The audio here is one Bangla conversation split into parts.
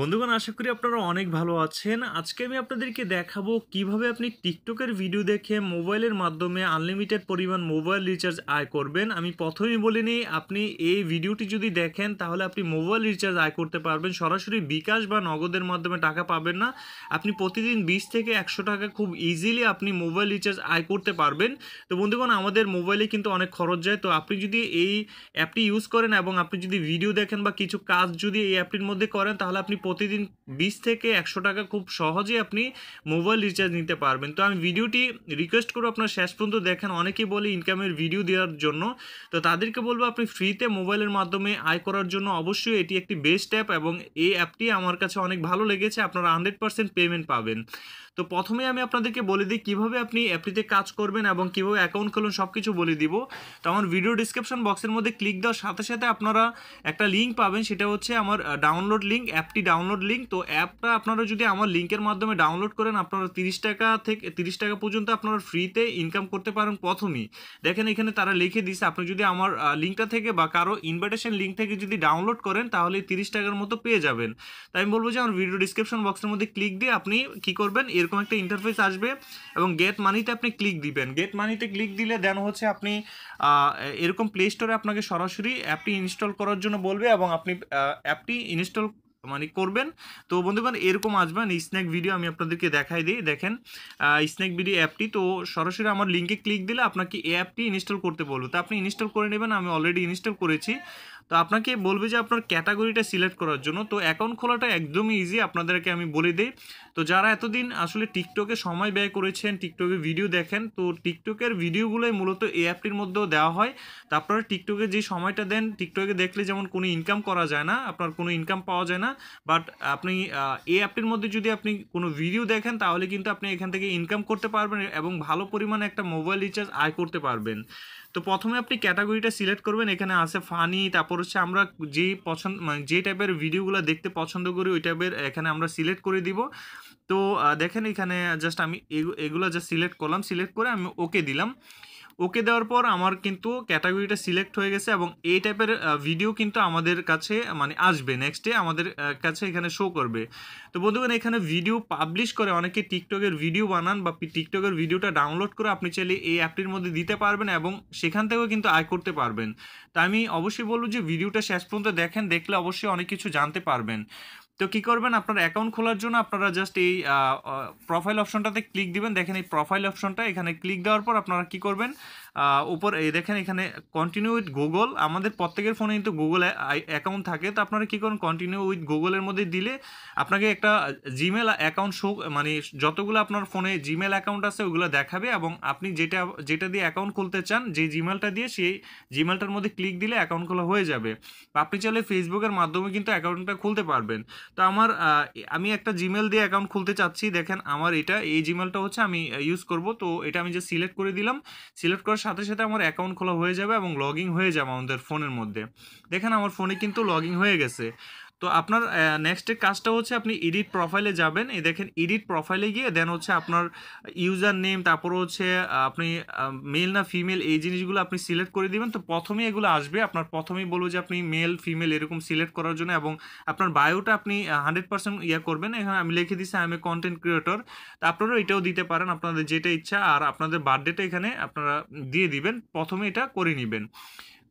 বন্ধুগণ আশা করি আপনারা অনেক ভালো আছেন আজকে আমি আপনাদেরকে দেখাবো কিভাবে আপনি টিকটকের ভিডিও দেখে মোবাইলের মাধ্যমে আনলিমিটেড পরিমাণ মোবাইল রিচার্জ আয় করবেন আমি প্রথমেই বলে নিই আপনি এই ভিডিওটি যদি দেখেন তাহলে আপনি মোবাইল রিচার্জ আয় করতে পারবেন সরাসরি বিকাশ বা নগদের মাধ্যমে টাকা পাবেন না আপনি প্রতিদিন বিশ থেকে একশো টাকা খুব ইজিলি আপনি মোবাইল রিচার্জ আয় করতে পারবেন তো বন্ধুগণ আমাদের মোবাইলে কিন্তু অনেক খরচ যায় তো আপনি যদি এই অ্যাপটি ইউজ করেন এবং আপনি যদি ভিডিও দেখেন বা কিছু কাজ যদি এই অ্যাপটির মধ্যে করেন তাহলে আপনি প্রতিদিন বিশ থেকে একশো টাকা খুব সহজেই আপনি মোবাইল রিচার্জ নিতে পারবেন তো আমি ভিডিওটি রিকোয়েস্ট করবো আপনার শেষ পর্যন্ত দেখেন অনেকেই বলে ইনকামের ভিডিও দেওয়ার জন্য তো তাদেরকে বলবো আপনি ফ্রিতে মোবাইলের মাধ্যমে আয় করার জন্য অবশ্যই এটি একটি বেস্ট অ্যাপ এবং এই অ্যাপটি আমার কাছে অনেক ভালো লেগেছে আপনারা হান্ড্রেড পার্সেন্ট পেমেন্ট পাবেন তো প্রথমে আমি আপনাদেরকে বলে দিই কীভাবে আপনি অ্যাপটিতে কাজ করবেন এবং কীভাবে অ্যাকাউন্ট খুলুন সব কিছু বলে দিব তো আমার ভিডিও ডিসক্রিপশন বক্সের মধ্যে ক্লিক দেওয়ার সাথে সাথে আপনারা একটা লিঙ্ক পাবেন সেটা হচ্ছে আমার ডাউনলোড লিঙ্ক অ্যাপটি ডাউনলোড লিঙ্ক তো অ্যাপটা আপনারা যদি আমার লিঙ্কের মাধ্যমে ডাউনলোড করেন আপনারা তিরিশ টাকা থেকে তিরিশ টাকা পর্যন্ত আপনারা ফ্রিতে ইনকাম করতে পারেন প্রথমেই দেখেন এখানে তারা লিখে দিছে আপনি যদি আমার লিঙ্কটা থেকে বা কারো ইনভাইটেশন লিঙ্ক থেকে যদি ডাউনলোড করেন তাহলে তিরিশ টাকার মতো পেয়ে যাবেন তাই আমি বলবো যে আমার ভিডিও ডিসক্রিপশন বক্সের মধ্যে ক্লিক দিয়ে আপনি কী করবেন এরকম একটা ইন্টারফেস আসবে এবং গেট মানিতে আপনি ক্লিক দিবেন গেট মানিতে ক্লিক দিলে দেন হচ্ছে আপনি এরকম প্লে স্টোরে আপনাকে সরাসরি অ্যাপটি ইনস্টল করার জন্য বলবে এবং আপনি অ্যাপটি ইনস্টল মানে করবেন তো বন্ধুগণ এরকম আসবেন স্ন্যাক ভিডিও আমি আপনাদেরকে দেখাই দিই দেখেন স্ন্যাক ভিডিও অ্যাপটি তো সরাসরি আমার লিঙ্কে ক্লিক দিলে আপনাকে এই অ্যাপটি ইনস্টল করতে বলবো তো আপনি ইনস্টল করে নেবেন আমি অলরেডি ইনস্টল করেছি তো আপনাকে বলবে যে আপনার ক্যাটাগরিটা সিলেক্ট করার জন্য তো অ্যাকাউন্ট খোলাটা একদমই ইজি আপনাদেরকে আমি বলে দিই তো যারা এতদিন আসলে টিকটকে সময় ব্যয় করেছেন টিকটকে ভিডিও দেখেন তো টিকটকের ভিডিওগুলোই মূলত এই অ্যাপটির মধ্যেও দেওয়া হয় তো আপনারা টিকটকে যে সময়টা দেন টিকটকে দেখলে যেমন কোনো ইনকাম করা যায় না আপনার কোনো ইনকাম পাওয়া যায় না বাট আপনি এই অ্যাপটির মধ্যে যদি আপনি কোনো ভিডিও দেখেন তাহলে কিন্তু আপনি এখান থেকে ইনকাম করতে পারবেন এবং ভালো পরিমাণে একটা মোবাইল রিচার্জ আয় করতে পারবেন তো প্রথমে আপনি ক্যাটাগরিটা সিলেক্ট করবেন এখানে আছে ফানি তারপর হচ্ছে আমরা যে পছন্দ মানে যে টাইপের ভিডিওগুলো দেখতে পছন্দ করি ওই টাইপের এখানে আমরা সিলেক্ট করে দিব তো দেখেন এখানে জাস্ট আমি এগুলো জাস্ট সিলেক্ট করলাম সিলেক্ট করে আমি ওকে দিলাম ওকে দেওয়ার পর আমার কিন্তু ক্যাটাগরিটা সিলেক্ট হয়ে গেছে এবং এই টাইপের ভিডিও কিন্তু আমাদের কাছে মানে আসবে নেক্সট ডে আমাদের কাছে এখানে শো করবে তো বন্ধুগণ এখানে ভিডিও পাবলিশ করে অনেকে টিকটকের ভিডিও বানান বা টিকটকের ভিডিওটা ডাউনলোড করে আপনি চাইলে এই অ্যাপটির মধ্যে দিতে পারবেন এবং সেখান থেকেও কিন্তু আয় করতে পারবেন তা আমি অবশ্যই বলবো যে ভিডিওটা শেষ পর্যন্ত দেখেন দেখলে অবশ্যই অনেক কিছু জানতে পারবেন তো কি করবেন আপনার অ্যাকাউন্ট খোলার জন্য আপনারা জাস্ট এই প্রোফাইল অপশনটাতে ক্লিক দিবেন দেখেন এই প্রোফাইল অপশনটা এখানে ক্লিক দেওয়ার পর আপনারা কি করবেন উপর এই দেখেন এখানে কন্টিনিউ উইথ গুগল আমাদের প্রত্যেকের ফোনে কিন্তু গুগল অ্যাকাউন্ট থাকে তো আপনারা কী করুন কন্টিনিউ উইথ গুগলের মধ্যে দিলে আপনাকে একটা জিমেল অ্যাকাউন্ট শো মানে যতগুলো আপনার ফোনে জিমেল অ্যাকাউন্ট আছে ওগুলো দেখাবে এবং আপনি যেটা যেটা দিয়ে অ্যাকাউন্ট খুলতে চান যে জিমেলটা দিয়ে সেই জিমেলটার মধ্যে ক্লিক দিলে অ্যাকাউন্ট খোলা হয়ে যাবে আপনি চাইলে ফেসবুকের মাধ্যমে কিন্তু অ্যাকাউন্টটা খুলতে পারবেন তো আমার আমি একটা জিমেল দিয়ে অ্যাকাউন্ট খুলতে চাচ্ছি দেখেন আমার এটা এই জিমেলটা হচ্ছে আমি ইউজ করব তো এটা আমি যে সিলেক্ট করে দিলাম সিলেক্ট করার সাথে সাথে আমার অ্যাকাউন্ট খোলা হয়ে যাবে এবং লগ হয়ে যাবে আমাদের ফোনের মধ্যে দেখেন আমার ফোনে কিন্তু লগ হয়ে গেছে তো আপনার নেক্সটের কাজটা হচ্ছে আপনি এডিট প্রোফাইলে যাবেন এই দেখেন এডিট প্রোফাইলে গিয়ে দেন হচ্ছে আপনার ইউজার নেম তারপরে হচ্ছে আপনি মেল না ফিমেল এই জিনিসগুলো আপনি সিলেক্ট করে দিবেন তো প্রথমে এগুলো আসবে আপনার প্রথমেই বলবো যে আপনি মেল ফিমেল এরকম সিলেক্ট করার জন্য এবং আপনার বায়োটা আপনি হান্ড্রেড পার্সেন্ট ইয়ে করবেন এখানে আমি লিখে দিচ্ছি আমি কন্টেন্ট ক্রিয়েটর তা আপনারাও এটাও দিতে পারেন আপনাদের যেটা ইচ্ছা আর আপনাদের বার্থডেটা এখানে আপনারা দিয়ে দিবেন প্রথমে এটা করে নেবেন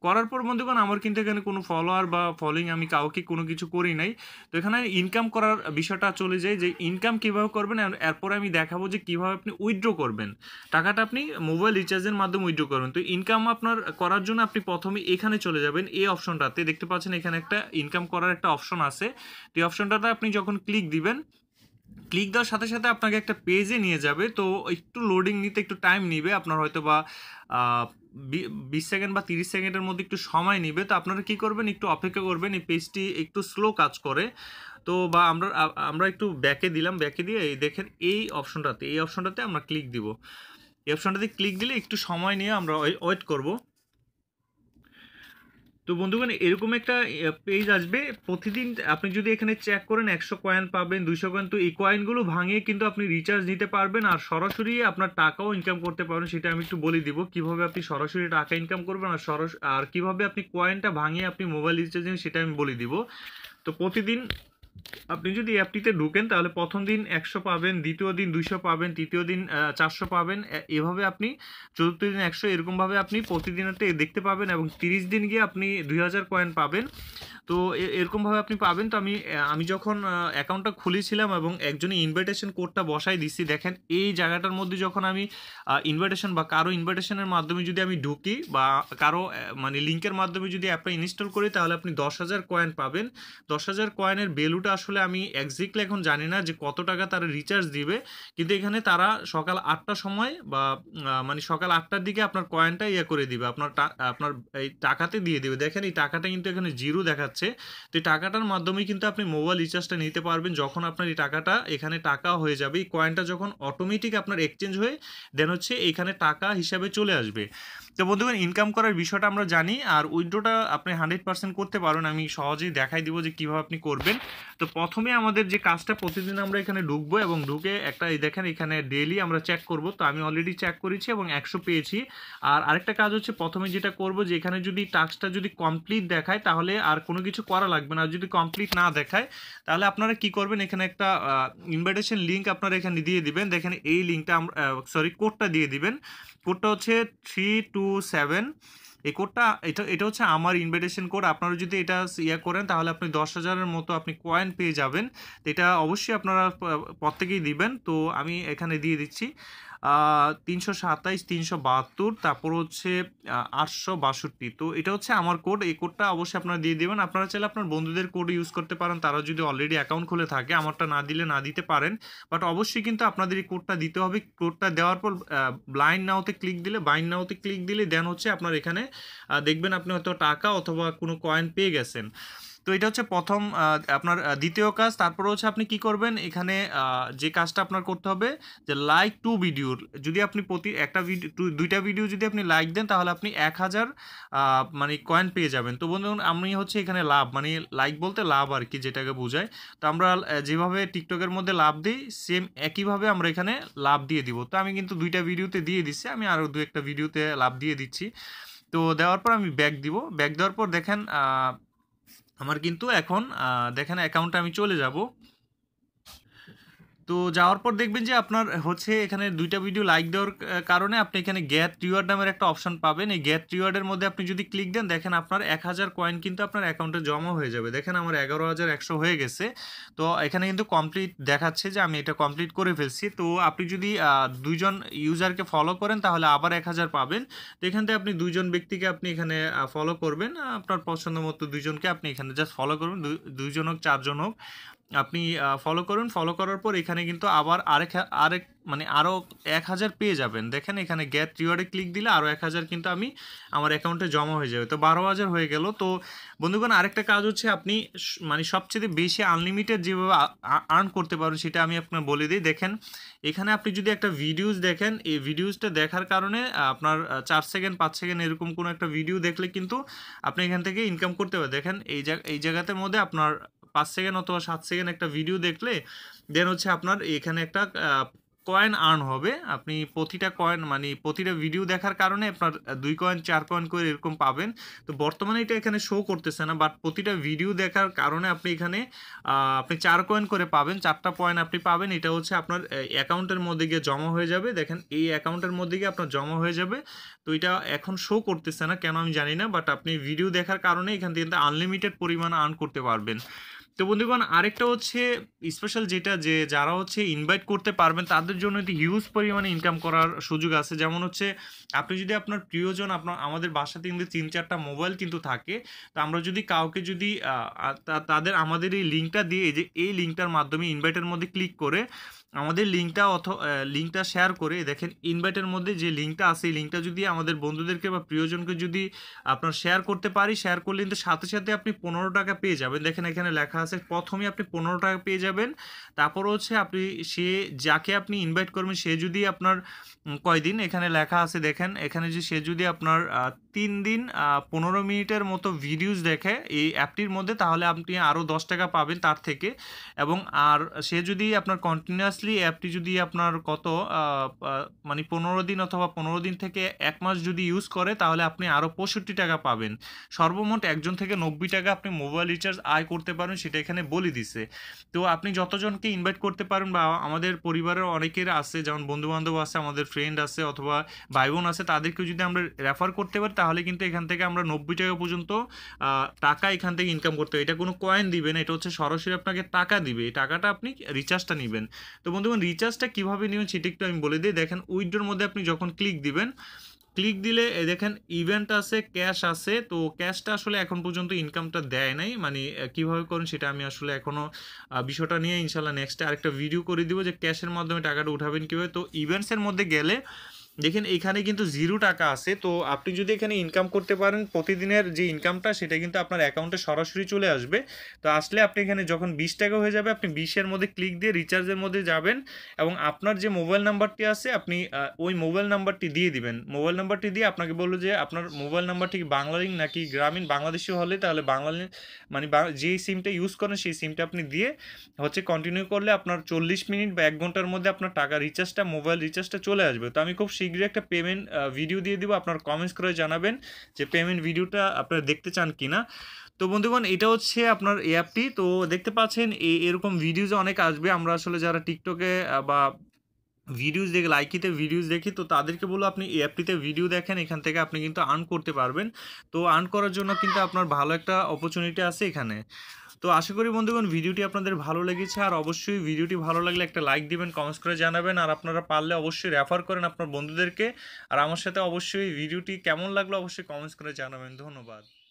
করার পর বন্ধুগণ আমার কিন্তু এখানে কোনো ফলোয়ার বা ফলোয়িং আমি কাউকে কোনো কিছু করি নাই তো এখানে ইনকাম করার বিষয়টা চলে যায় যে ইনকাম কীভাবে করবেন এরপরে আমি দেখাবো যে কীভাবে আপনি উইথড্রো করবেন টাকাটা আপনি মোবাইল রিচার্জের মাধ্যমে উইড্রো করবেন তো ইনকাম আপনার করার জন্য আপনি প্রথমে এখানে চলে যাবেন এই অপশনটাতে দেখতে পাচ্ছেন এখানে একটা ইনকাম করার একটা অপশন আছে তো এই অপশনটাতে আপনি যখন ক্লিক দিবেন ক্লিক দেওয়ার সাথে সাথে আপনাকে একটা পেজে নিয়ে যাবে তো একটু লোডিং নিতে একটু টাইম নিবে আপনার হয়তো বা বিশ সেকেন্ড বা তিরিশ সেকেন্ডের মধ্যে একটু সময় নিবে তো আপনারা কি করবেন একটু অপেক্ষা করবেন এই পেজটি একটু স্লো কাজ করে তো বা আমরা আমরা একটু ব্যাকে দিলাম ব্যাকে দিয়ে এই দেখেন এই অপশনটাতে এই অপশনটাতে আমরা ক্লিক দিব এই অপশনটাতে ক্লিক দিলে একটু সময় নিয়ে আমরা ওয়েট করব তো বন্ধুগণ এরকম একটা পেজ আসবে প্রতিদিন আপনি যদি এখানে চেক করেন একশো কয়েন পাবেন দুইশো কয়েন তো এই কয়েনগুলো ভাঙিয়ে কিন্তু আপনি রিচার্জ নিতে পারবেন আর সরাসরি আপনার টাকাও ইনকাম করতে পারবেন সেটা আমি একটু বলে দিব কিভাবে আপনি সরাসরি টাকা ইনকাম করবেন আর সরাস আর কিভাবে আপনি কয়েনটা ভাঙিয়ে আপনি মোবাইল রিচার্জ নেবেন সেটা আমি বলে দিব তো প্রতিদিন আপনি যদি অ্যাপটিতে ঢুকেন তাহলে প্রথম দিন একশো পাবেন দ্বিতীয় দিন দুইশো পাবেন তৃতীয় দিন চারশো পাবেন এভাবে আপনি চতুর্থ দিন একশো এরকমভাবে আপনি প্রতিদিনতে দেখতে পাবেন এবং তিরিশ দিন গিয়ে আপনি দুই হাজার কয়েন পাবেন তো এরকমভাবে আপনি পাবেন তো আমি আমি যখন অ্যাকাউন্টটা খুলেছিলাম এবং একজনই ইনভাইটেশন কোডটা বসাই দিচ্ছি দেখেন এই জায়গাটার মধ্যে যখন আমি ইনভাইটেশন বা কারো ইনভাইটেশনের মাধ্যমে যদি আমি ঢুকি বা কারো মানে লিঙ্কের মাধ্যমে যদি অ্যাপটা ইনস্টল করি তাহলে আপনি দশ হাজার কয়েন পাবেন দশ হাজার কয়েনের বেলু ভ্যালুটা আসলে আমি একজিক্টলি এখন জানি না যে কত টাকা তারা রিচার্জ দিবে কিন্তু এখানে তারা সকাল আটটার সময় বা মানে সকাল আটটার দিকে আপনার কয়েনটা ইয়ে করে দিবে আপনার আপনার এই টাকাতে দিয়ে দেবে দেখেন এই টাকাটা কিন্তু এখানে জিরো দেখাচ্ছে তো এই টাকাটার মাধ্যমে কিন্তু আপনি মোবাইল রিচার্জটা নিতে পারবেন যখন আপনার এই টাকাটা এখানে টাকা হয়ে যাবে এই কয়েনটা যখন অটোমেটিক আপনার এক্সচেঞ্জ হয়ে দেন হচ্ছে এখানে টাকা হিসাবে চলে আসবে তো বন্ধুগণ ইনকাম করার বিষয়টা আমরা জানি আর উইড্রোটা আপনি হান্ড্রেড পার্সেন্ট করতে পারেন আমি সহজেই দেখাই দিব যে কীভাবে আপনি করবেন তো প্রথমে আমাদের যে কাজটা প্রতিদিন আমরা এখানে ঢুকবো এবং ঢুকে একটা এই দেখেন এখানে ডেলি আমরা চেক করব তো আমি অলরেডি চেক করেছি এবং একশো পেয়েছি আর আরেকটা কাজ হচ্ছে প্রথমে যেটা করব যে এখানে যদি টাস্কটা যদি কমপ্লিট দেখায় তাহলে আর কোনো কিছু করা লাগবে না যদি কমপ্লিট না দেখায় তাহলে আপনারা কি করবেন এখানে একটা ইনভাইটেশন লিঙ্ক আপনারা এখানে দিয়ে দিবেন দেখেন এই লিঙ্কটা সরি কোডটা দিয়ে দিবেন কোডটা হচ্ছে থ্রি টু সেভেন এই কোডটা এটা এটা হচ্ছে আমার ইনভাইটেশন কোড আপনারা যদি এটা ইয়া করেন তাহলে আপনি দশ হাজারের মতো আপনি কয়েন পেয়ে যাবেন এটা অবশ্যই আপনারা প্রত্যেকেই দিবেন তো আমি এখানে দিয়ে দিচ্ছি তিনশো সাতাইশ তিনশো বাহাত্তর তারপর হচ্ছে আটশো বাষট্টি তো এটা হচ্ছে আমার কোড এই কোডটা অবশ্যই আপনারা দিয়ে দেবেন আপনারা চাইলে আপনার বন্ধুদের কোড ইউজ করতে পারেন তারা যদি অলরেডি অ্যাকাউন্ট খুলে থাকে আমারটা না দিলে না দিতে পারেন বাট অবশ্যই কিন্তু আপনাদের এই কোডটা দিতে হবে কোডটা দেওয়ার পর ব্লাইন্ড নাওতে ক্লিক দিলে বাইন্ড নাওতে ক্লিক দিলে দেন হচ্ছে আপনার এখানে দেখবেন আপনি হয়তো টাকা অথবা কোনো কয়েন পেয়ে গেছেন তো এটা হচ্ছে প্রথম আপনার দ্বিতীয় কাজ তারপরে হচ্ছে আপনি কি করবেন এখানে যে কাজটা আপনার করতে হবে যে লাইক টু ভিডিওর যদি আপনি প্রতি একটা ভিডিও দুইটা ভিডিও যদি আপনি লাইক দেন তাহলে আপনি এক হাজার মানে কয়েন পেয়ে যাবেন তো বন্ধু আমি হচ্ছে এখানে লাভ মানে লাইক বলতে লাভ আর কি যেটাকে বোঝায় তো আমরা যেভাবে টিকটকের মধ্যে লাভ দিই সেম একইভাবে আমরা এখানে লাভ দিয়ে দিব তো আমি কিন্তু দুইটা ভিডিওতে দিয়ে দিচ্ছি আমি আরও দু একটা ভিডিওতে লাভ দিয়ে দিচ্ছি তো দেওয়ার পর আমি ব্যাক দিব ব্যাক দেওয়ার পর দেখেন আমার কিন্তু এখন দেখেন অ্যাকাউন্টটা আমি চলে যাবো তো যাওয়ার পর দেখবেন যে আপনার হচ্ছে এখানে দুইটা ভিডিও লাইক দেওয়ার কারণে আপনি এখানে গ্যাট রিওয়ার্ড নামের একটা অপশন পাবেন এই গ্যাট রিওয়ার্ডের মধ্যে আপনি যদি ক্লিক দেন দেখেন আপনার এক হাজার কয়েন কিন্তু আপনার অ্যাকাউন্টে জমা হয়ে যাবে দেখেন আমার এগারো হাজার একশো হয়ে গেছে তো এখানে কিন্তু কমপ্লিট দেখাচ্ছে যে আমি এটা কমপ্লিট করে ফেলছি তো আপনি যদি দুইজন ইউজারকে ফলো করেন তাহলে আবার এক হাজার পাবেন তো এখান থেকে আপনি দুইজন ব্যক্তিকে আপনি এখানে ফলো করবেন আপনার পছন্দ মতো দুজনকে আপনি এখানে জাস্ট ফলো করবেন দুইজন হোক চারজন হোক আপনি ফলো করুন ফলো করার পর এখানে কিন্তু আবার আরেক আরেক মানে আরও এক হাজার পেয়ে যাবেন দেখেন এখানে গ্যাট রিওয়ার্ডে ক্লিক দিলে আরও এক হাজার কিন্তু আমি আমার অ্যাকাউন্টে জমা হয়ে যাবে তো বারো হাজার হয়ে গেল তো বন্ধুগণ আরেকটা কাজ হচ্ছে আপনি মানে সবচেয়ে বেশি আনলিমিটেড যেভাবে আর্ন করতে পারেন সেটা আমি আপনার বলে দিই দেখেন এখানে আপনি যদি একটা ভিডিওস দেখেন এই ভিডিওসটা দেখার কারণে আপনার চার সেকেন্ড পাঁচ সেকেন্ড এরকম কোনো একটা ভিডিও দেখলে কিন্তু আপনি এখান থেকে ইনকাম করতে পারেন দেখেন এই জায়গা এই জায়গাতে মধ্যে আপনার পাঁচ সেকেন্ড অথবা সাত সেকেন্ড একটা ভিডিও দেখলে দেন হচ্ছে আপনার এখানে একটা কয়েন আর্ন হবে আপনি প্রতিটা কয়েন মানে প্রতিটা ভিডিও দেখার কারণে আপনার দুই কয়েন চার কয়েন করে এরকম পাবেন তো বর্তমানে এটা এখানে শো করতেছে না বাট প্রতিটা ভিডিও দেখার কারণে আপনি এখানে আপনি চার কয়েন করে পাবেন চারটা পয়েন্ট আপনি পাবেন এটা হচ্ছে আপনার অ্যাকাউন্টের মধ্যে গিয়ে জমা হয়ে যাবে দেখেন এই অ্যাকাউন্টের মধ্যে গিয়ে আপনার জমা হয়ে যাবে তো এটা এখন শো করতেছে না কেন আমি জানি না বাট আপনি ভিডিও দেখার কারণে এখান থেকে আনলিমিটেড পরিমাণ আর্ন করতে পারবেন তো বন্ধুগণ আরেকটা হচ্ছে স্পেশাল যেটা যে যারা হচ্ছে ইনভাইট করতে পারবেন তাদের জন্য একটি হিউজ পরিমাণে ইনকাম করার সুযোগ আছে যেমন হচ্ছে আপনি যদি আপনার প্রিয়জন আপনার আমাদের বাসাতে কিন্তু তিন চারটা মোবাইল কিন্তু থাকে তো আমরা যদি কাউকে যদি তাদের আমাদের এই লিঙ্কটা দিয়ে যে এই লিঙ্কটার মাধ্যমে ইনভাইটের মধ্যে ক্লিক করে আমাদের লিঙ্কটা অথ লিঙ্কটা শেয়ার করে দেখেন ইনভাইটের মধ্যে যে লিঙ্কটা আছে এই লিঙ্কটা যদি আমাদের বন্ধুদেরকে বা প্রিয়জনকে যদি আপনার শেয়ার করতে পারি শেয়ার করলে কিন্তু সাথে সাথে আপনি পনেরো টাকা পেয়ে যাবেন দেখেন এখানে লেখা আছে প্রথমে আপনি পনেরো টাকা পেয়ে যাবেন তারপর হচ্ছে আপনি সে যাকে আপনি ইনভাইট করবেন সে যদি আপনার কয়দিন এখানে লেখা আছে দেখেন এখানে যে সে যদি আপনার তিন দিন পনেরো মিনিটের মতো ভিডিওস দেখে এই অ্যাপটির মধ্যে তাহলে আপনি আরও দশ টাকা পাবেন তার থেকে এবং আর সে যদি আপনার কন্টিনিউয়াসলি অ্যাপটি যদি আপনার কত মানে পনেরো দিন অথবা পনেরো দিন থেকে এক মাস যদি ইউজ করে তাহলে আপনি আরও পঁয়ষট্টি টাকা পাবেন সর্বমোট একজন থেকে নব্বই টাকা আপনি মোবাইল রিচার্জ আয় করতে পারেন সেটা এখানে বলে দিছে তো আপনি যতজনকে ইনভাইট করতে পারেন বা আমাদের পরিবারের অনেকের আছে যেমন বন্ধুবান্ধব আছে আমাদের ফ্রেন্ড আছে অথবা ভাই বোন আছে তাদেরকেও যদি আমরা রেফার করতে পারি তাহলে কিন্তু এখান থেকে আমরা নব্বই টাকা পর্যন্ত টাকা এখান থেকে ইনকাম করতে এটা কোনো কয়েন দিবে না এটা হচ্ছে সরাসরি আপনাকে টাকা দিবে এই টাকাটা আপনি রিচার্জটা নেবেন তো বন্ধুগণ রিচার্জটা কীভাবে নেবেন সেটি একটু আমি বলে দিই দেখেন উইড্রোর মধ্যে আপনি যখন ক্লিক দিবেন ক্লিক দিলে দেখেন ইভেন্ট আছে ক্যাশ আছে তো ক্যাশটা আসলে এখন পর্যন্ত ইনকামটা দেয় নাই মানে কিভাবে করেন সেটা আমি আসলে এখনও বিষয়টা নিয়ে ইনশাল্লাহ নেক্সটে আরেকটা ভিডিও করে দিব যে ক্যাশের মাধ্যমে টাকাটা উঠাবেন কীভাবে তো ইভেন্টসের মধ্যে গেলে দেখেন এখানে কিন্তু জিরো টাকা আছে তো আপনি যদি এখানে ইনকাম করতে পারেন প্রতিদিনের যে ইনকামটা সেটা কিন্তু আপনার অ্যাকাউন্টে সরাসরি চলে আসবে তো আসলে আপনি এখানে যখন বিশ টাকা হয়ে যাবে আপনি বিশের মধ্যে ক্লিক দিয়ে রিচার্জের মধ্যে যাবেন এবং আপনার যে মোবাইল নাম্বারটি আছে আপনি ওই মোবাইল নাম্বারটি দিয়ে দিবেন মোবাইল নাম্বারটি দিয়ে আপনাকে বললো যে আপনার মোবাইল নাম্বারটি বাংলালিং নাকি গ্রামীণ বাংলাদেশি হলে তাহলে বাংলা মানে যে সিমটা ইউজ করেন সেই সিমটা আপনি দিয়ে হচ্ছে কন্টিনিউ করলে আপনার চল্লিশ মিনিট বা এক ঘন্টার মধ্যে আপনার টাকা রিচার্জটা মোবাইল রিচার্জটা চলে আসবে তো আমি খুব শীঘ্রই একটা পেমেন্ট ভিডিও দিয়ে দিব আপনার কমেন্টস করে জানাবেন যে পেমেন্ট ভিডিওটা আপনারা দেখতে চান কি না তো বন্ধুগণ এটা হচ্ছে আপনার অ্যাপটি তো দেখতে পাচ্ছেন এরকম ভিডিওজ অনেক আসবে আমরা আসলে যারা টিকটকে বা ভিডিওস দেখে লাইকিতে ভিডিওস দেখি তো তাদেরকে বলো আপনি এই অ্যাপটিতে ভিডিও দেখেন এখান থেকে আপনি কিন্তু আর্ন করতে পারবেন তো আর্ন করার জন্য কিন্তু আপনার ভালো একটা অপরচুনিটি আছে এখানে তো আশা করি বন্ধুগণ ভিডিওটি আপনাদের ভালো লেগেছে আর অবশ্যই ভিডিওটি ভালো লাগলে একটা লাইক দিবেন কমেন্টস করে জানাবেন আর আপনারা পারলে অবশ্যই রেফার করেন আপনার বন্ধুদেরকে আর আমার সাথে অবশ্যই ভিডিওটি কেমন লাগলো অবশ্যই কমেন্টস করে জানাবেন ধন্যবাদ